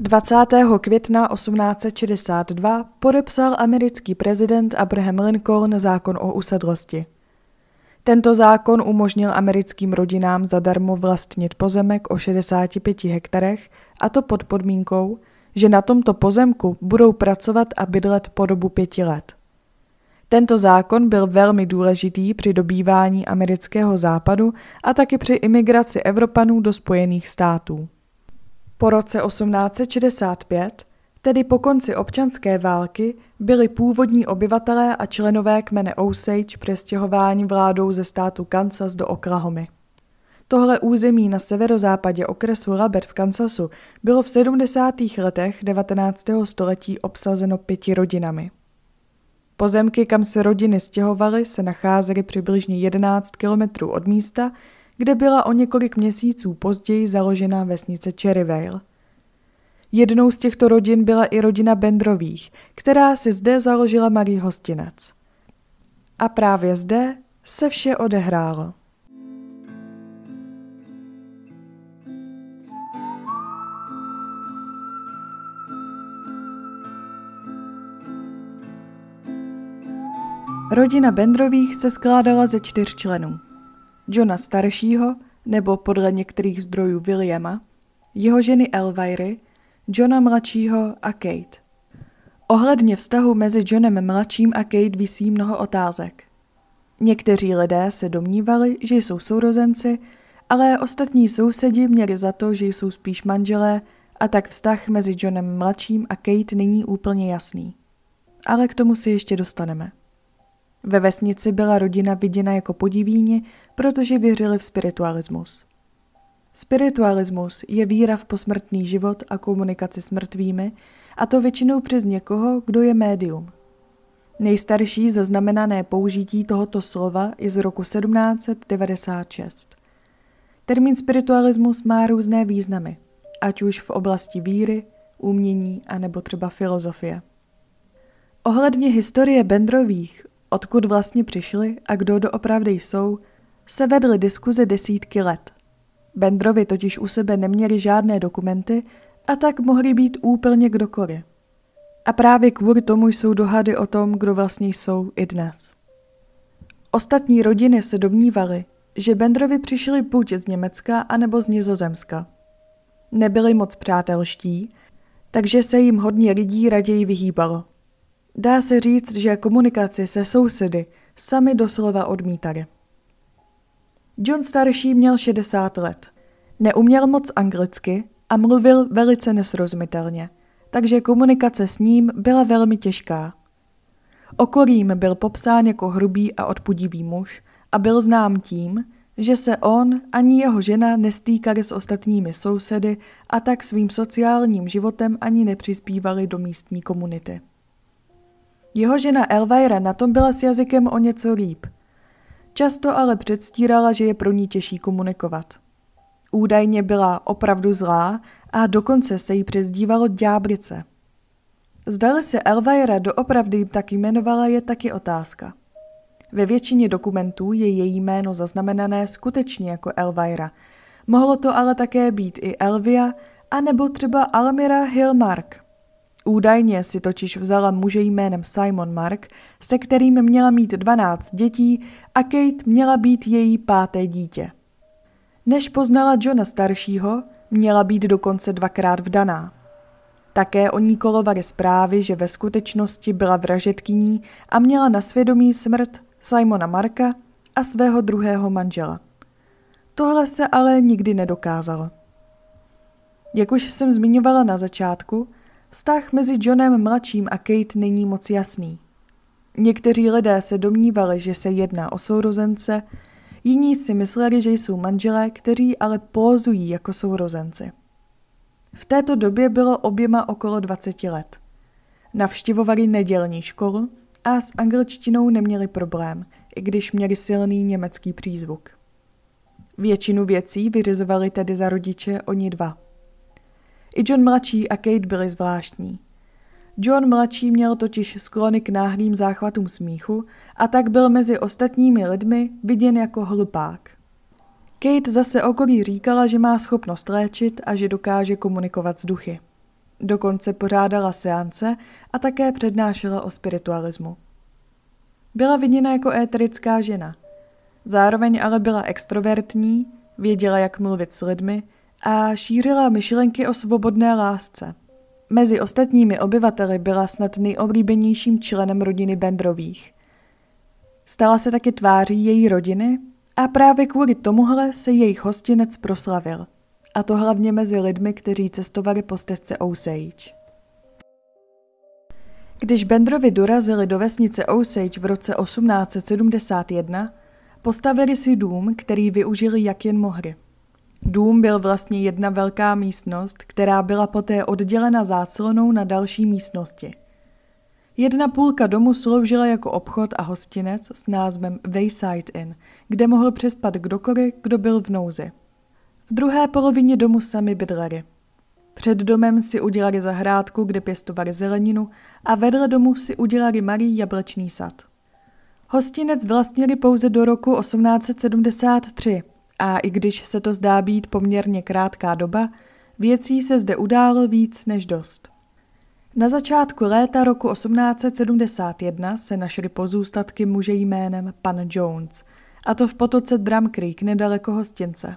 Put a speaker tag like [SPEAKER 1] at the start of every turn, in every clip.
[SPEAKER 1] 20. května 1862 podepsal americký prezident Abraham Lincoln zákon o usedlosti. Tento zákon umožnil americkým rodinám zadarmo vlastnit pozemek o 65 hektarech, a to pod podmínkou, že na tomto pozemku budou pracovat a bydlet po dobu pěti let. Tento zákon byl velmi důležitý při dobývání amerického západu a taky při imigraci Evropanů do Spojených států. Po roce 1865, tedy po konci občanské války, byli původní obyvatelé a členové kmene Osage přestěhováni vládou ze státu Kansas do Oklahomy. Tohle území na severozápadě okresu Labert v Kansasu bylo v 70. letech 19. století obsazeno pěti rodinami. Pozemky, kam se rodiny stěhovaly, se nacházely přibližně 11 kilometrů od místa, kde byla o několik měsíců později založena vesnice Cherryvale. Jednou z těchto rodin byla i rodina Bendrových, která si zde založila malý hostinec. A právě zde se vše odehrálo. Rodina Bendrových se skládala ze čtyř členů. Johna staršího nebo podle některých zdrojů Williama, jeho ženy Elviry, Johna mladšího a Kate. Ohledně vztahu mezi Johnem mladším a Kate visí mnoho otázek. Někteří lidé se domnívali, že jsou sourozenci, ale ostatní sousedi měli za to, že jsou spíš manželé a tak vztah mezi Johnem mladším a Kate není úplně jasný. Ale k tomu si ještě dostaneme. Ve vesnici byla rodina viděna jako podivíně, protože věřili v spiritualismus. Spiritualismus je víra v posmrtný život a komunikaci s mrtvými, a to většinou přes někoho, kdo je médium. Nejstarší zaznamenané použití tohoto slova je z roku 1796. Termín spiritualismus má různé významy, ať už v oblasti víry, umění a nebo třeba filozofie. Ohledně historie Bendrových odkud vlastně přišli a kdo doopravdy jsou, se vedly diskuze desítky let. Bendrovi totiž u sebe neměli žádné dokumenty a tak mohli být úplně kdokoliv. A právě kvůli tomu jsou dohady o tom, kdo vlastně jsou i dnes. Ostatní rodiny se domnívaly, že Bendrovi přišli buď z Německa anebo z Nizozemska. Nebyli moc přátelští, takže se jim hodně lidí raději vyhýbalo. Dá se říct, že komunikaci se sousedy sami doslova odmítali. John starší měl 60 let. Neuměl moc anglicky a mluvil velice nesrozumitelně, takže komunikace s ním byla velmi těžká. Okolím byl popsán jako hrubý a odpudivý muž a byl znám tím, že se on ani jeho žena nestýkali s ostatními sousedy a tak svým sociálním životem ani nepřispívali do místní komunity. Jeho žena Elvira na tom byla s jazykem o něco líp. Často ale předstírala, že je pro ní těžší komunikovat. Údajně byla opravdu zlá a dokonce se jí přezdívalo dňábrice. Zdali se Elvira doopravdy tak jmenovala je taky otázka. Ve většině dokumentů je její jméno zaznamenané skutečně jako Elvira. Mohlo to ale také být i Elvia, anebo třeba Almira Hillmark. Údajně si totiž vzala muže jménem Simon Mark, se kterým měla mít 12 dětí a Kate měla být její páté dítě. Než poznala Johna staršího, měla být dokonce dvakrát vdaná. Také o ní kolovaly zprávy, že ve skutečnosti byla vražetkyní a měla na svědomí smrt Simona Marka a svého druhého manžela. Tohle se ale nikdy nedokázalo. Jak už jsem zmiňovala na začátku, Vztah mezi Johnem mladším a Kate není moc jasný. Někteří lidé se domnívali, že se jedná o sourozence, jiní si mysleli, že jsou manželé, kteří ale pózují jako sourozenci. V této době bylo oběma okolo 20 let. Navštěvovali nedělní školu a s angličtinou neměli problém, i když měli silný německý přízvuk. Většinu věcí vyřizovali tedy za rodiče oni dva – i John mladší a Kate byli zvláštní. John mladší měl totiž sklony k náhlým záchvatům smíchu a tak byl mezi ostatními lidmi viděn jako hlupák. Kate zase okolí říkala, že má schopnost léčit a že dokáže komunikovat s duchy. Dokonce pořádala seance a také přednášela o spiritualismu. Byla viděna jako éterická žena. Zároveň ale byla extrovertní, věděla, jak mluvit s lidmi a šířila myšlenky o svobodné lásce. Mezi ostatními obyvateli byla snad nejoblíbenějším členem rodiny Bendrových. Stala se taky tváří její rodiny a právě kvůli tomuhle se jejich hostinec proslavil. A to hlavně mezi lidmi, kteří cestovali po stezce Osage. Když Bendrovi dorazili do vesnice Osage v roce 1871, postavili si dům, který využili jak jen mohli. Dům byl vlastně jedna velká místnost, která byla poté oddělena záclonou na další místnosti. Jedna půlka domu sloužila jako obchod a hostinec s názvem Wayside Inn, kde mohl přespat kdokoliv, kdo byl v nouzi. V druhé polovině domu sami bydleli. Před domem si udělali zahrádku, kde pěstovali zeleninu a vedle domu si udělali malý jablečný sad. Hostinec vlastnili pouze do roku 1873, a i když se to zdá být poměrně krátká doba, věcí se zde událo víc než dost. Na začátku léta roku 1871 se našly pozůstatky muže jménem pan Jones, a to v potoce Drum Creek nedaleko hostince.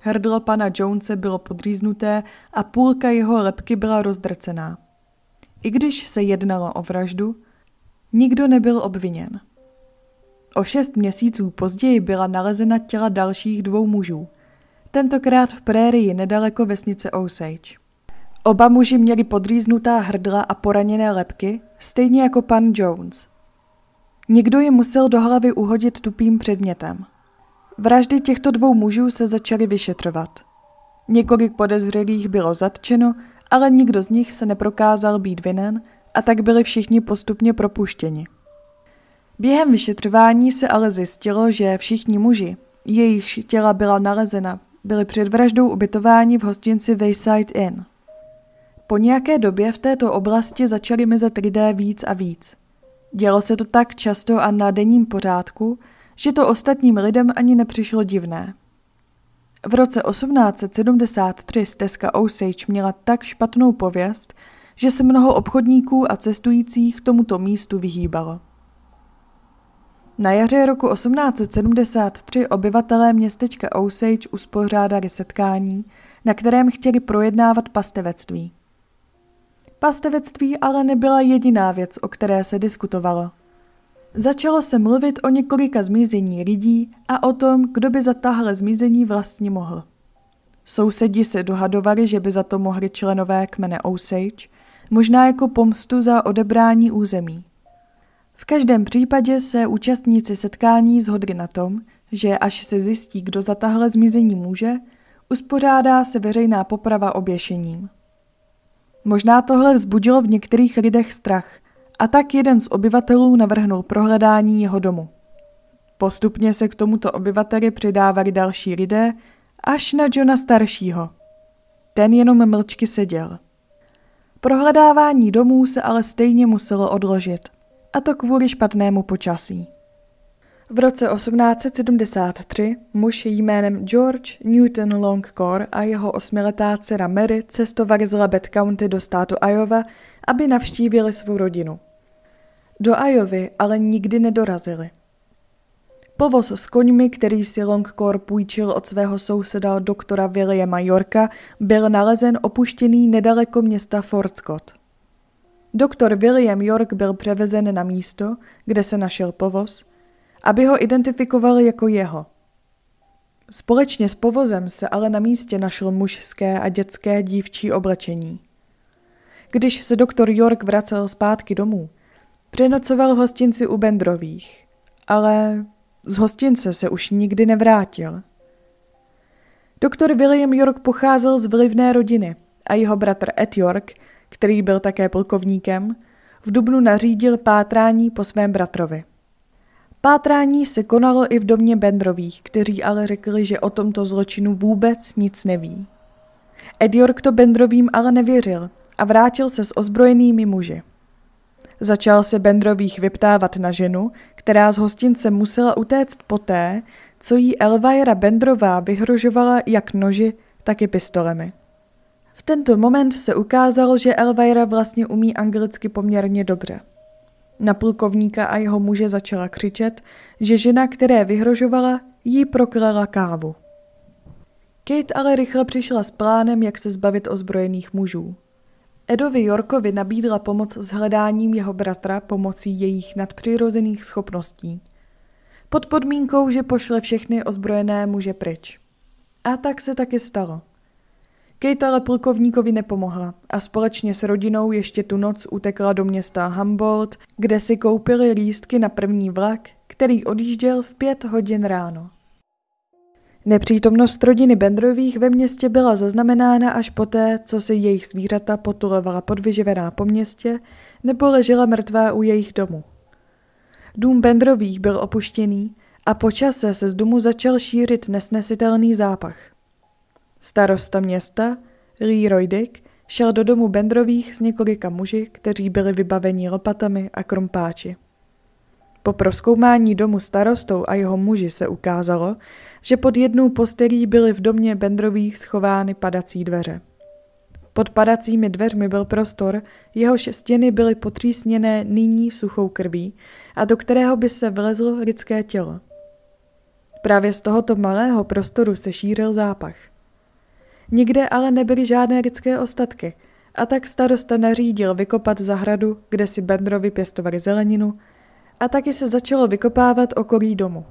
[SPEAKER 1] Hrdlo pana Jonese bylo podříznuté a půlka jeho lepky byla rozdrcená. I když se jednalo o vraždu, nikdo nebyl obviněn. O šest měsíců později byla nalezena těla dalších dvou mužů. Tentokrát v prérii nedaleko vesnice Osage. Oba muži měli podříznutá hrdla a poraněné lepky, stejně jako pan Jones. Někdo je musel do hlavy uhodit tupým předmětem. Vraždy těchto dvou mužů se začaly vyšetřovat. Několik podezřelých bylo zatčeno, ale nikdo z nich se neprokázal být vinen a tak byli všichni postupně propuštěni. Během vyšetřování se ale zjistilo, že všichni muži, jejichž těla byla nalezena, byli před vraždou ubytováni v hostinci Wayside Inn. Po nějaké době v této oblasti začaly mizet lidé víc a víc. Dělo se to tak často a na denním pořádku, že to ostatním lidem ani nepřišlo divné. V roce 1873 stezka Osage měla tak špatnou pověst, že se mnoho obchodníků a cestujících tomuto místu vyhýbalo. Na jaře roku 1873 obyvatelé městečka Osage uspořádali setkání, na kterém chtěli projednávat pastevectví. Pastevectví ale nebyla jediná věc, o které se diskutovalo. Začalo se mluvit o několika zmizení lidí a o tom, kdo by za tahle zmizení vlastně mohl. Sousedi se dohadovali, že by za to mohli členové kmene Osage, možná jako pomstu za odebrání území – v každém případě se účastníci setkání zhodli na tom, že až se zjistí, kdo za tahle zmizení může, uspořádá se veřejná poprava oběšením. Možná tohle vzbudilo v některých lidech strach a tak jeden z obyvatelů navrhnul prohledání jeho domu. Postupně se k tomuto obyvateli přidávali další lidé, až na Johna staršího. Ten jenom mlčky seděl. Prohledávání domů se ale stejně muselo odložit a to kvůli špatnému počasí. V roce 1873 muž jménem George Newton Longcore a jeho osmiletá dcera Mary cestovali z Labet County do státu Iowa, aby navštívili svou rodinu. Do Iowa, ale nikdy nedorazili. Povoz s koňmi, který si Longcore půjčil od svého souseda doktora Williama Yorka, byl nalezen opuštěný nedaleko města Fort Scott. Doktor William York byl převezen na místo, kde se našel povoz, aby ho identifikoval jako jeho. Společně s povozem se ale na místě našel mužské a dětské dívčí oblečení. Když se doktor York vracel zpátky domů, přenocoval v hostinci u Bendrových, ale z hostince se už nikdy nevrátil. Doktor William York pocházel z vlivné rodiny a jeho bratr Ed York – který byl také plukovníkem, v Dubnu nařídil pátrání po svém bratrovi. Pátrání se konalo i v domě Bendrových, kteří ale řekli, že o tomto zločinu vůbec nic neví. York to Bendrovým ale nevěřil a vrátil se s ozbrojenými muži. Začal se Bendrových vyptávat na ženu, která z hostince musela utéct poté, co jí Elvira Bendrová vyhrožovala jak noži, tak i pistolemi tento moment se ukázalo, že Elvira vlastně umí anglicky poměrně dobře. Na plukovníka a jeho muže začala křičet, že žena, které vyhrožovala, jí proklela kávu. Kate ale rychle přišla s plánem, jak se zbavit ozbrojených mužů. Edovi Yorkovi nabídla pomoc s hledáním jeho bratra pomocí jejich nadpřirozených schopností. Pod podmínkou, že pošle všechny ozbrojené muže pryč. A tak se taky stalo. Kate ale plukovníkovi nepomohla a společně s rodinou ještě tu noc utekla do města Humboldt, kde si koupili lístky na první vlak, který odjížděl v pět hodin ráno. Nepřítomnost rodiny Bendrových ve městě byla zaznamenána až poté, co si jejich zvířata potulovala podvyživená po městě nebo ležela mrtvá u jejich domu. Dům Bendrových byl opuštěný a po čase se z domu začal šířit nesnesitelný zápach – Starosta města Lee Dick šel do domu Bendrových s několika muži, kteří byli vybaveni lopatami a krompáči. Po proskoumání domu starostou a jeho muži se ukázalo, že pod jednou postelí byly v domě Bendrových schovány padací dveře. Pod padacími dveřmi byl prostor, jehož stěny byly potřísněné nyní suchou krví a do kterého by se vlezlo lidské tělo. Právě z tohoto malého prostoru se šířil zápach – Nikde ale nebyly žádné lidské ostatky a tak starosta nařídil vykopat zahradu, kde si Bendrovi pěstovali zeleninu a taky se začalo vykopávat okolí domu.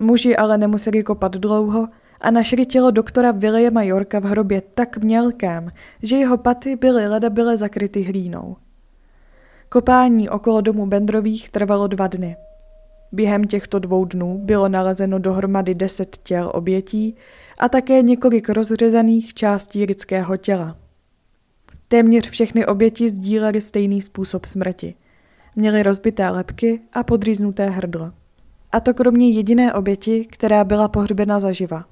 [SPEAKER 1] Muži ale nemuseli kopat dlouho a našli tělo doktora Williama Yorka v hrobě tak mělkém, že jeho paty byly ledabile zakryty hlínou. Kopání okolo domu Bendrových trvalo dva dny. Během těchto dvou dnů bylo nalezeno dohromady deset těl obětí, a také několik rozřezaných částí lidského těla. Téměř všechny oběti sdílely stejný způsob smrti. Měly rozbité lepky a podříznuté hrdlo. A to kromě jediné oběti, která byla pohřbena zaživa.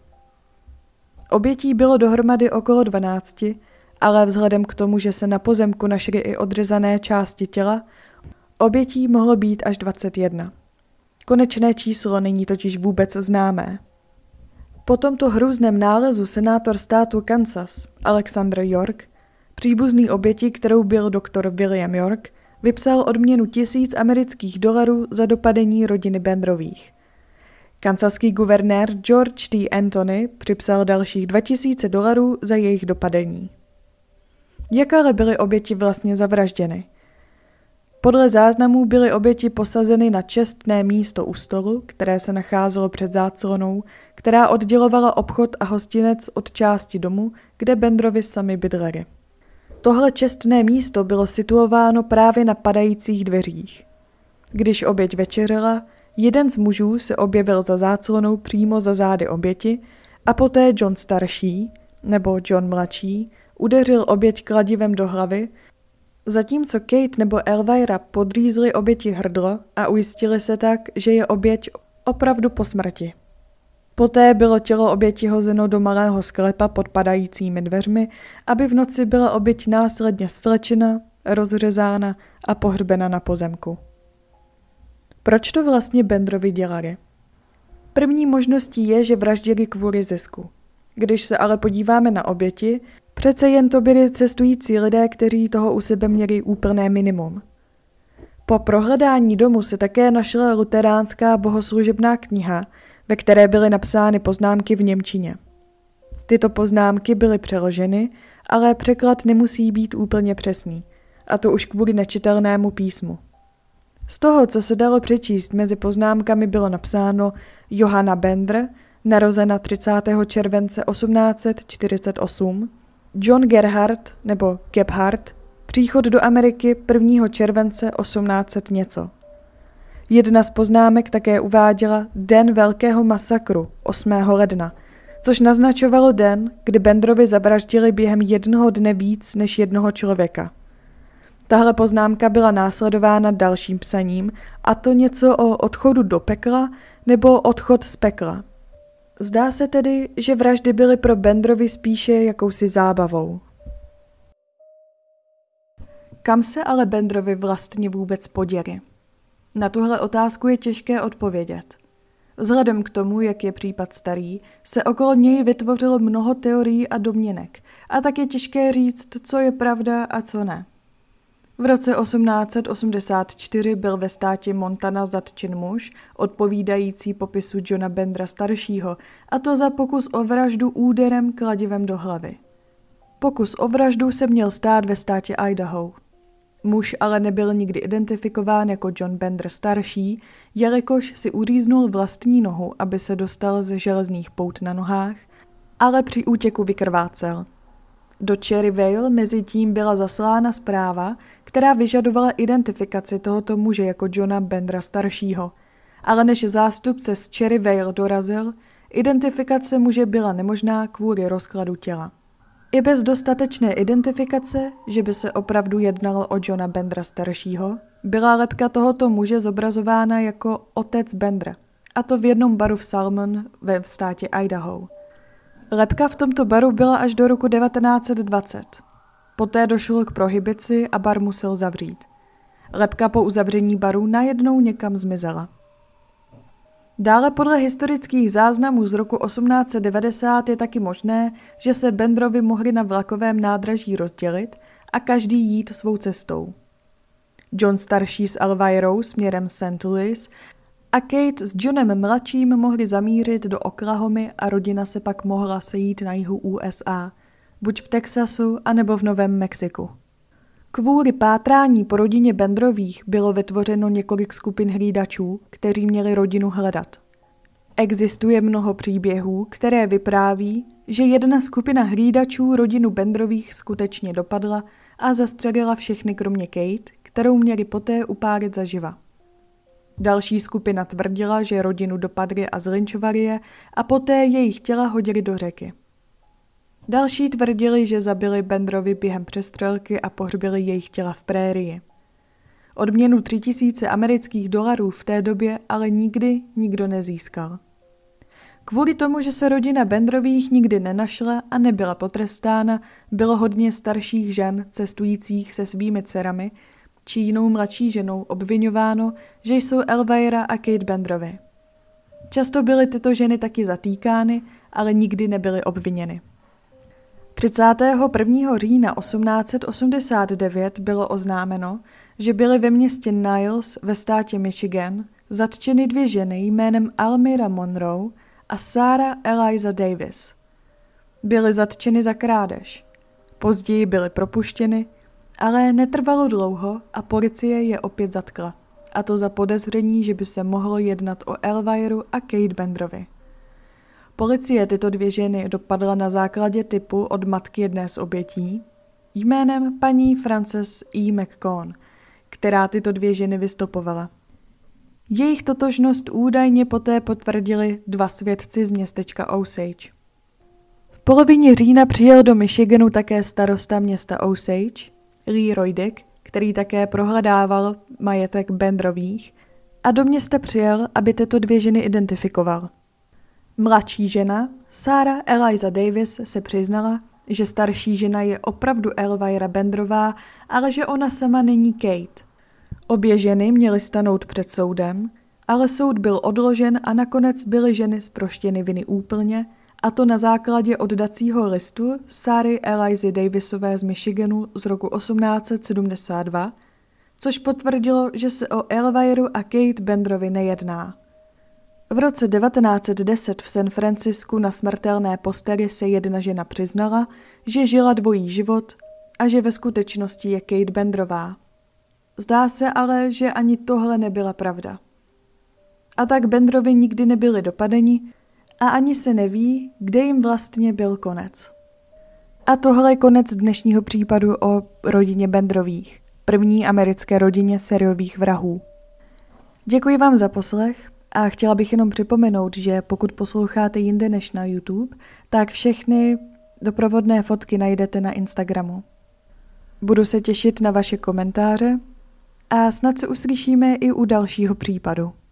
[SPEAKER 1] Obětí bylo dohromady okolo 12, ale vzhledem k tomu, že se na pozemku našly i odřezané části těla, obětí mohlo být až 21. Konečné číslo není totiž vůbec známé. Po tomto hrůzném nálezu senátor státu Kansas Alexander York, příbuzný oběti, kterou byl doktor William York, vypsal odměnu tisíc amerických dolarů za dopadení rodiny Bendrových. Kansaský guvernér George T. Anthony připsal dalších 2000 dolarů za jejich dopadení. Jak ale byly oběti vlastně zavražděny? Podle záznamů byly oběti posazeny na čestné místo u stolu, které se nacházelo před záclonou, která oddělovala obchod a hostinec od části domu, kde Bendrovi sami bydleli. Tohle čestné místo bylo situováno právě na padajících dveřích. Když oběť večeřela, jeden z mužů se objevil za záclonou přímo za zády oběti a poté John starší, nebo John mladší, udeřil oběť kladivem do hlavy Zatímco Kate nebo Elvira podřízli oběti hrdlo a ujistili se tak, že je oběť opravdu po smrti. Poté bylo tělo oběti hozeno do malého sklepa pod padajícími dveřmi, aby v noci byla oběť následně svlečena, rozřezána a pohřbena na pozemku. Proč to vlastně Bendrovi dělali? První možností je, že vraždili kvůli zisku. Když se ale podíváme na oběti, Přece jen to byli cestující lidé, kteří toho u sebe měli úplné minimum. Po prohledání domu se také našla luteránská bohoslužebná kniha, ve které byly napsány poznámky v Němčině. Tyto poznámky byly přeloženy, ale překlad nemusí být úplně přesný, a to už kvůli nečitelnému písmu. Z toho, co se dalo přečíst, mezi poznámkami bylo napsáno Johanna Bender, narozena 30. července 1848, John Gerhard nebo Gebhard příchod do Ameriky 1. července 1800 něco. Jedna z poznámek také uváděla Den velkého masakru 8. ledna, což naznačovalo den, kdy Bendrovi zavraždili během jednoho dne víc než jednoho člověka. Tahle poznámka byla následována dalším psaním, a to něco o odchodu do pekla nebo odchod z pekla – Zdá se tedy, že vraždy byly pro Bendrovi spíše jakousi zábavou. Kam se ale Bendrovi vlastně vůbec poděli? Na tuhle otázku je těžké odpovědět. Vzhledem k tomu, jak je případ starý, se okolo něj vytvořilo mnoho teorií a domněnek a tak je těžké říct, co je pravda a co ne. V roce 1884 byl ve státě Montana zatčen muž, odpovídající popisu Johna Bendra staršího, a to za pokus o vraždu úderem kladivem do hlavy. Pokus o vraždu se měl stát ve státě Idaho. Muž ale nebyl nikdy identifikován jako John Bender starší, jelikož si uříznul vlastní nohu, aby se dostal ze železných pout na nohách, ale při útěku vykrvácel – do Cherry Vale mezi tím byla zaslána zpráva, která vyžadovala identifikaci tohoto muže jako Johna Bendra staršího. Ale než zástupce z Cherry Vale dorazil, identifikace muže byla nemožná kvůli rozkladu těla. I bez dostatečné identifikace, že by se opravdu jednalo o Johna Bendra staršího, byla lepka tohoto muže zobrazována jako otec Bendra, a to v jednom baru v Salmon ve státě Idaho. Lepka v tomto baru byla až do roku 1920. Poté došlo k prohibici a bar musel zavřít. Lepka po uzavření baru najednou někam zmizela. Dále podle historických záznamů z roku 1890 je taky možné, že se Bendrovi mohli na vlakovém nádraží rozdělit a každý jít svou cestou. John starší s Alvairou směrem St. Louis a Kate s Johnem mladším mohli zamířit do Oklahomy a rodina se pak mohla sejít na jihu USA, buď v Texasu, anebo v Novém Mexiku. Kvůli pátrání po rodině Bendrových bylo vytvořeno několik skupin hlídačů, kteří měli rodinu hledat. Existuje mnoho příběhů, které vypráví, že jedna skupina hlídačů rodinu Bendrových skutečně dopadla a zastřelila všechny kromě Kate, kterou měli poté upálit zaživa. Další skupina tvrdila, že rodinu dopadly a zlinčovali je a poté jejich těla hodili do řeky. Další tvrdili, že zabili Bendrovi během přestřelky a pohřbili jejich těla v prérii. Odměnu 3000 amerických dolarů v té době ale nikdy nikdo nezískal. Kvůli tomu, že se rodina Bendrových nikdy nenašla a nebyla potrestána, bylo hodně starších žen cestujících se svými dcerami, či jinou mladší ženou obvinováno, že jsou Elvira a Kate Bendrovi. Často byly tyto ženy taky zatýkány, ale nikdy nebyly obviněny. 31. října 1889 bylo oznámeno, že byly ve městě Niles ve státě Michigan zatčeny dvě ženy jménem Almira Monroe a Sarah Eliza Davis. Byly zatčeny za krádež. Později byly propuštěny ale netrvalo dlouho a policie je opět zatkla. A to za podezření, že by se mohlo jednat o Elviru a Kate Bendrovi. Policie tyto dvě ženy dopadla na základě typu od matky jedné z obětí jménem paní Frances E. McCone, která tyto dvě ženy vystopovala. Jejich totožnost údajně poté potvrdili dva svědci z městečka Osage. V polovině října přijel do Michiganu také starosta města Osage, Lee Roydick, který také prohledával majetek Bendrových, a do města přijel, aby tyto dvě ženy identifikoval. Mladší žena, Sarah Eliza Davis, se přiznala, že starší žena je opravdu Elvira Bendrová, ale že ona sama není Kate. Obě ženy měly stanout před soudem, ale soud byl odložen a nakonec byly ženy zproštěny viny úplně a to na základě oddacího listu Sary Elizy Davisové z Michiganu z roku 1872, což potvrdilo, že se o Elvairu a Kate Bendrovi nejedná. V roce 1910 v San Francisku na smrtelné posteli se jedna žena přiznala, že žila dvojí život a že ve skutečnosti je Kate Bendrová. Zdá se ale, že ani tohle nebyla pravda. A tak Bendrovi nikdy nebyli dopadeni, a ani se neví, kde jim vlastně byl konec. A tohle je konec dnešního případu o rodině Bendrových, první americké rodině seriových vrahů. Děkuji vám za poslech a chtěla bych jenom připomenout, že pokud posloucháte jinde než na YouTube, tak všechny doprovodné fotky najdete na Instagramu. Budu se těšit na vaše komentáře a snad se uslyšíme i u dalšího případu.